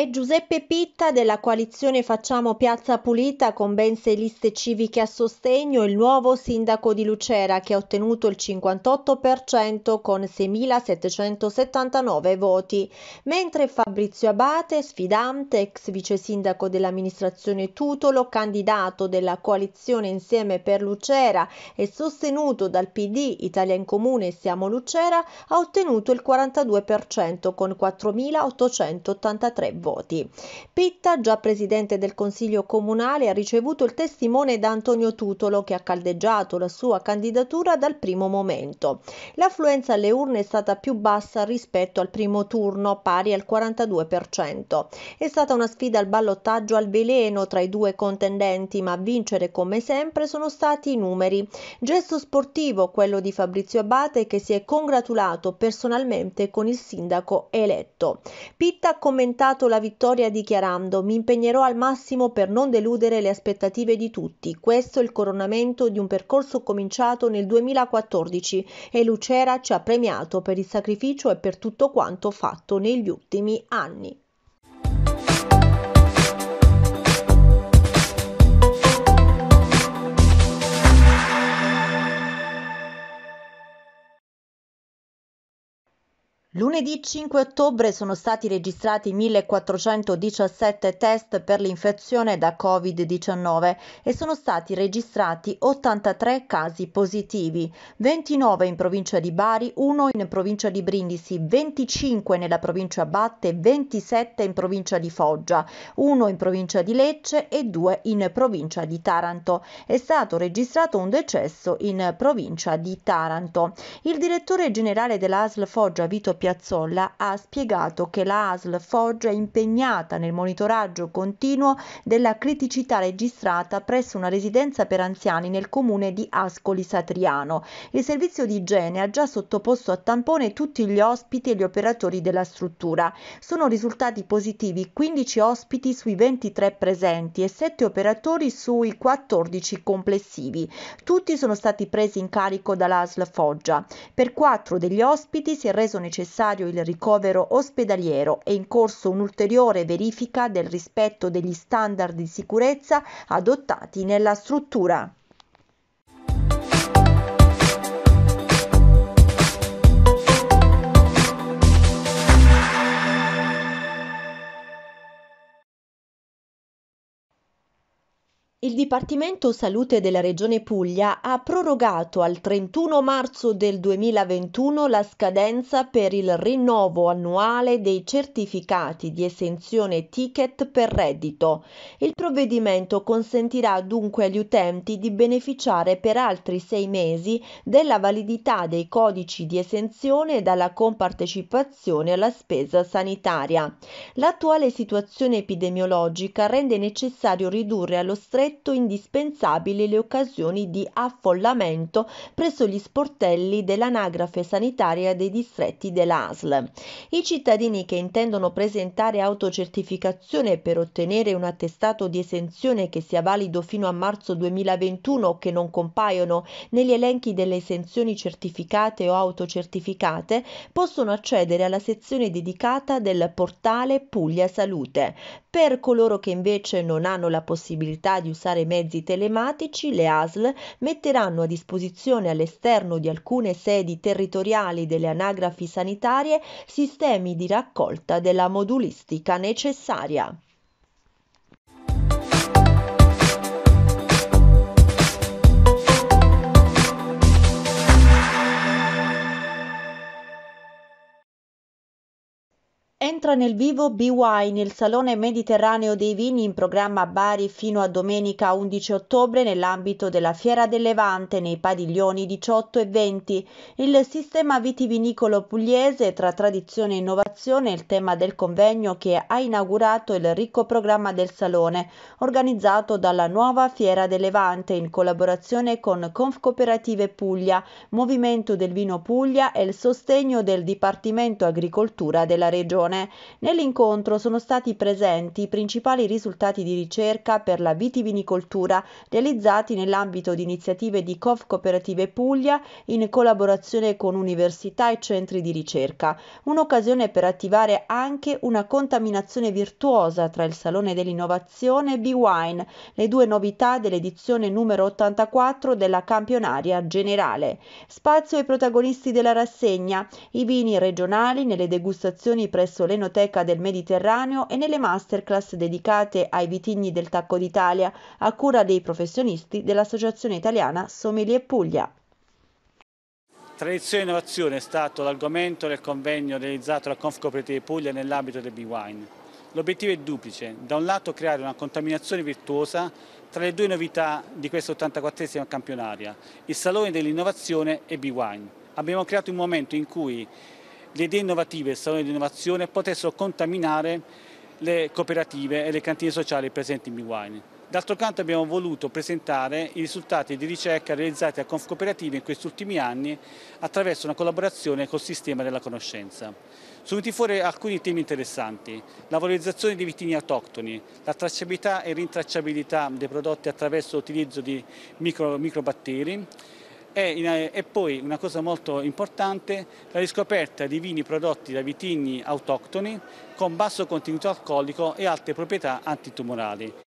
È Giuseppe Pitta della coalizione Facciamo Piazza Pulita con ben sei liste civiche a sostegno, il nuovo sindaco di Lucera che ha ottenuto il 58% con 6.779 voti, mentre Fabrizio Abate, sfidante, ex vice sindaco dell'amministrazione Tutolo, candidato della coalizione Insieme per Lucera e sostenuto dal PD Italia in Comune Siamo Lucera, ha ottenuto il 42% con 4.883 voti voti. Pitta, già presidente del Consiglio Comunale, ha ricevuto il testimone da Antonio Tutolo che ha caldeggiato la sua candidatura dal primo momento. L'affluenza alle urne è stata più bassa rispetto al primo turno, pari al 42%. È stata una sfida al ballottaggio al veleno tra i due contendenti, ma a vincere come sempre sono stati i numeri. Gesto sportivo quello di Fabrizio Abate che si è congratulato personalmente con il sindaco eletto. Pitta ha commentato la vittoria dichiarando mi impegnerò al massimo per non deludere le aspettative di tutti. Questo è il coronamento di un percorso cominciato nel 2014 e Lucera ci ha premiato per il sacrificio e per tutto quanto fatto negli ultimi anni. Lunedì 5 ottobre sono stati registrati 1417 test per l'infezione da Covid-19 e sono stati registrati 83 casi positivi, 29 in provincia di Bari, 1 in provincia di Brindisi, 25 nella provincia Batte, 27 in provincia di Foggia, 1 in provincia di Lecce e 2 in provincia di Taranto. È stato registrato un decesso in provincia di Taranto. Il direttore generale dell'ASL Foggia Vito Piazza Piazzolla ha spiegato che la ASL Foggia è impegnata nel monitoraggio continuo della criticità registrata presso una residenza per anziani nel comune di Ascoli Satriano. Il servizio di igiene ha già sottoposto a tampone tutti gli ospiti e gli operatori della struttura. Sono risultati positivi 15 ospiti sui 23 presenti e 7 operatori sui 14 complessivi. Tutti sono stati presi in carico dall'ASL Foggia. Per 4 degli ospiti si è reso necessario necessario il ricovero ospedaliero e in corso un'ulteriore verifica del rispetto degli standard di sicurezza adottati nella struttura. Il Dipartimento Salute della Regione Puglia ha prorogato al 31 marzo del 2021 la scadenza per il rinnovo annuale dei certificati di esenzione ticket per reddito. Il provvedimento consentirà dunque agli utenti di beneficiare per altri sei mesi della validità dei codici di esenzione dalla compartecipazione alla spesa sanitaria. L'attuale situazione epidemiologica rende necessario ridurre allo stretto rendetto indispensabili le occasioni di affollamento presso gli sportelli dell'anagrafe sanitaria dei distretti dell'ASL. I cittadini che intendono presentare autocertificazione per ottenere un attestato di esenzione che sia valido fino a marzo 2021 che non compaiono negli elenchi delle esenzioni certificate o autocertificate possono accedere alla sezione dedicata del portale Puglia Salute. Per coloro che invece non hanno la possibilità di usare mezzi telematici, le ASL metteranno a disposizione all'esterno di alcune sedi territoriali delle anagrafi sanitarie sistemi di raccolta della modulistica necessaria. Entra nel vivo BY nel Salone Mediterraneo dei Vini in programma Bari fino a domenica 11 ottobre nell'ambito della Fiera del Levante nei padiglioni 18 e 20. Il sistema vitivinicolo pugliese tra tradizione e innovazione è il tema del convegno che ha inaugurato il ricco programma del Salone, organizzato dalla nuova Fiera del Levante in collaborazione con Conf Cooperative Puglia, Movimento del Vino Puglia e il sostegno del Dipartimento Agricoltura della Regione produzione, nell'incontro sono stati presenti i principali risultati di ricerca per la vitivinicoltura realizzati nell'ambito di iniziative di COF Cooperative Puglia in collaborazione con università e centri di ricerca, un'occasione per attivare anche una contaminazione virtuosa tra il Salone dell'Innovazione e B-Wine, le due novità dell'edizione numero 84 della campionaria generale. Spazio ai protagonisti della rassegna, i vini regionali nelle degustazioni presso presso l'Enoteca del Mediterraneo e nelle masterclass dedicate ai vitigni del Tacco d'Italia a cura dei professionisti dell'Associazione Italiana Sommelier Puglia. Tradizione e innovazione è stato l'argomento del convegno realizzato da Confcooperative Puglia nell'ambito del B-Wine. L'obiettivo è duplice, da un lato creare una contaminazione virtuosa tra le due novità di questa 84esima campionaria, il Salone dell'Innovazione e B-Wine. Abbiamo creato un momento in cui le idee innovative e salone di innovazione potessero contaminare le cooperative e le cantine sociali presenti in Biwine. D'altro canto abbiamo voluto presentare i risultati di ricerca realizzati a Confcooperative in questi ultimi anni attraverso una collaborazione col sistema della conoscenza. Sono venuti fuori alcuni temi interessanti, la valorizzazione dei vitigni autoctoni, la tracciabilità e rintracciabilità dei prodotti attraverso l'utilizzo di micro, microbatteri, e, e poi una cosa molto importante, la riscoperta di vini prodotti da vitigni autoctoni con basso contenuto alcolico e alte proprietà antitumorali.